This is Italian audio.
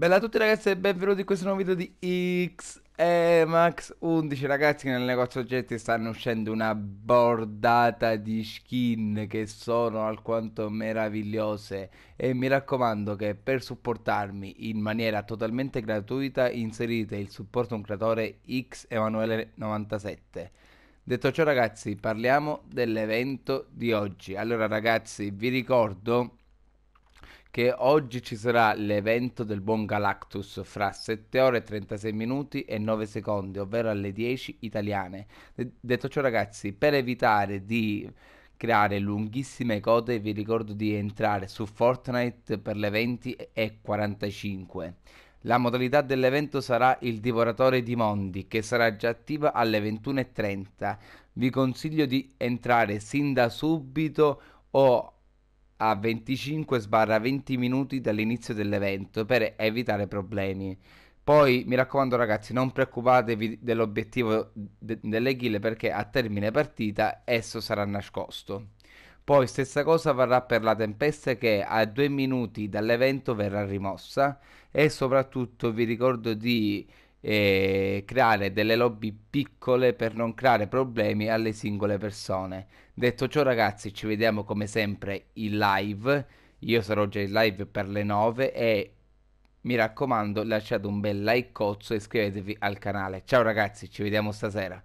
Bella a tutti ragazzi e benvenuti in questo nuovo video di Xemax 11 Ragazzi nel negozio oggetti stanno uscendo una bordata di skin che sono alquanto meravigliose E mi raccomando che per supportarmi in maniera totalmente gratuita inserite il supporto a un creatore XEmanuele97 Detto ciò ragazzi parliamo dell'evento di oggi Allora ragazzi vi ricordo che oggi ci sarà l'evento del buon Galactus fra 7 ore e 36 minuti e 9 secondi, ovvero alle 10 italiane. De- detto ciò ragazzi, per evitare di creare lunghissime code vi ricordo di entrare su Fortnite per le 20 e 45. La modalità dell'evento sarà il Divoratore di Mondi, che sarà già attiva alle 21.30. Vi consiglio di entrare sin da subito o a 25-20 minuti dall'inizio dell'evento per evitare problemi. Poi mi raccomando ragazzi, non preoccupatevi dell'obiettivo de- delle kill perché a termine partita esso sarà nascosto. Poi stessa cosa varrà per la tempesta che a due minuti dall'evento verrà rimossa e soprattutto vi ricordo di e creare delle lobby piccole per non creare problemi alle singole persone. Detto ciò ragazzi ci vediamo come sempre in live, io sarò già in live per le 9 e mi raccomando lasciate un bel like cozzo e iscrivetevi al canale. Ciao ragazzi ci vediamo stasera.